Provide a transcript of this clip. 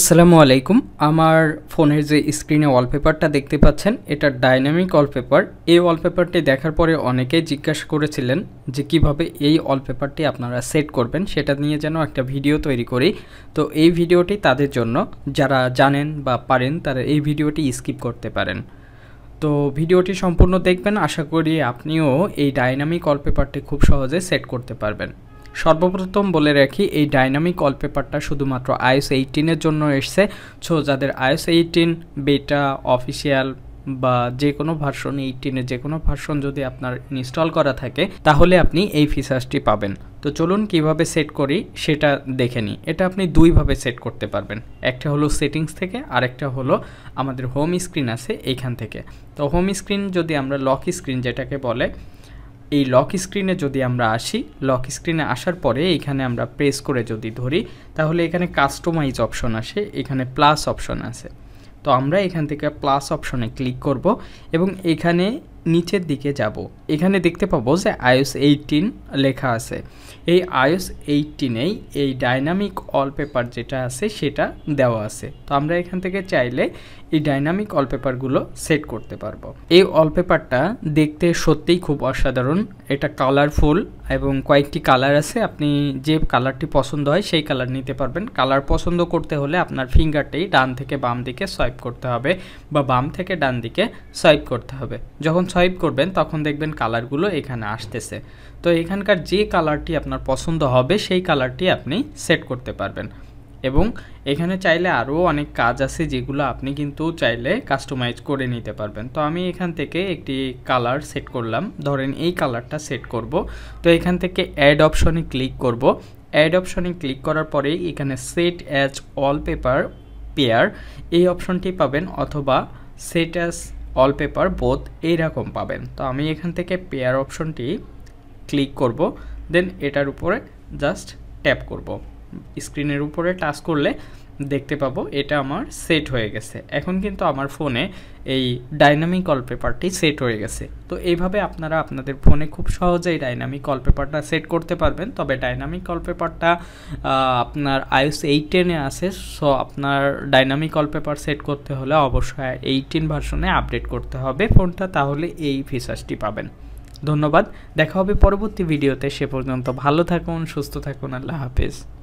আসসালামু আলাইকুম আমার ফোনের যে স্ক্রিনে ওয়ালপেপারটা দেখতে পাচ্ছেন এটা ডাইনামিক ওয়ালপেপার এই ওয়ালপেপারটি দেখার পরে অনেকেই জিজ্ঞাসা করেছিলেন যে কিভাবে এই ওয়ালপেপারটি আপনারা সেট করবেন সেটা নিয়ে যেন একটা ভিডিও তৈরি করি তো এই ভিডিওটি তাদের জন্য যারা জানেন বা পারেন তারা এই ভিডিওটি স্কিপ করতে পারেন তো ভিডিওটি সম্পূর্ণ দেখবেন আশা করি আপনিও এই ডাইনামিক ওয়ালপেপারটি খুব সহজে সেট করতে পারবেন সর্বপ্রথম বলে রাখি এই ডাইনামিক অলপেপারটা শুধুমাত্র আইএস এইটিনের জন্য এসছে ছো যাদের আইএস এইটিন বেটা অফিসিয়াল বা যে কোনো ভার্সন এইটিনের যে কোনো ভার্সন যদি আপনার ইনস্টল করা থাকে তাহলে আপনি এই ফিচার্সটি পাবেন তো চলুন কিভাবে সেট করি সেটা দেখে নিই এটা আপনি দুইভাবে সেট করতে পারবেন একটা হলো সেটিংস থেকে আর একটা হলো আমাদের হোম স্ক্রিন আছে এইখান থেকে তো হোম স্ক্রিন যদি আমরা লক স্ক্রিন যেটাকে বলে এই লক স্ক্রিনে যদি আমরা আসি লক স্ক্রিনে আসার পরে এখানে আমরা প্রেস করে যদি ধরি তাহলে এখানে কাস্টমাইজ অপশন আসে এখানে প্লাস অপশন আছে তো আমরা এখান থেকে প্লাস অপশনে ক্লিক করব এবং এখানে নিচের দিকে যাব এখানে দেখতে পাবো যে আইওস এইটিন লেখা আছে এই আইওস এইটিনেই এই ডাইনামিক অল পেপার যেটা আছে সেটা দেওয়া আছে তো আমরা এখান থেকে চাইলে এই ডাইনামিক অল পেপারগুলো সেট করতে পারবো এই অল পেপারটা দেখতে সত্যিই খুব অসাধারণ এটা কালারফুল এবং কয়েকটি কালার আছে আপনি যে কালারটি পছন্দ হয় সেই কালার নিতে পারবেন কালার পছন্দ করতে হলে আপনার ফিঙ্গারটি ডান থেকে বাম দিকে সোয়াইপ করতে হবে বা বাম থেকে ডান দিকে সোয়াইপ করতে হবে যখন সোয়াইপ করবেন তখন দেখবেন কালারগুলো এখানে আসতেছে তো এখানকার যে কালারটি আপনার পছন্দ হবে সেই কালারটি আপনি সেট করতে পারবেন এবং এখানে চাইলে আরও অনেক কাজ আছে যেগুলো আপনি কিন্তু চাইলে কাস্টমাইজ করে নিতে পারবেন তো আমি এখান থেকে একটি কালার সেট করলাম ধরেন এই কালারটা সেট করব তো এখান থেকে অ্যাড অপশনে ক্লিক করব অ্যাড অপশনে ক্লিক করার পরেই এখানে সেট অ্যাজ ওয়ালপেপার পেয়ার এই অপশনটি পাবেন অথবা সেট অ্যাজ অল পেপার বোধ এইরকম পাবেন তো আমি এখান থেকে পেয়ার অপশনটি ক্লিক করব দেন এটার উপরে জাস্ট ট্যাপ করব স্ক্রিনের উপরে টাচ করলে দেখতে পাবো এটা আমার সেট হয়ে গেছে এখন কিন্তু আমার ফোনে এই ডাইনামিক ওয়ালপেপারটি সেট হয়ে গেছে তো এইভাবে আপনারা আপনাদের ফোনে খুব সহজেই ডাইনামিক ওয়ালপেপারটা সেট করতে পারবেন তবে ডাইনামিক ওয়ালপেপারটা আপনার আইওস এইটেনে আছে সো আপনার ডাইনামিক ওয়ালপেপার সেট করতে হলে অবশ্যই এইটিন ভার্সনে আপডেট করতে হবে ফোনটা তাহলে এই ফিচার্সটি পাবেন ধন্যবাদ দেখা হবে পরবর্তী ভিডিওতে সে পর্যন্ত ভালো থাকুন সুস্থ থাকুন আল্লাহ হাফিজ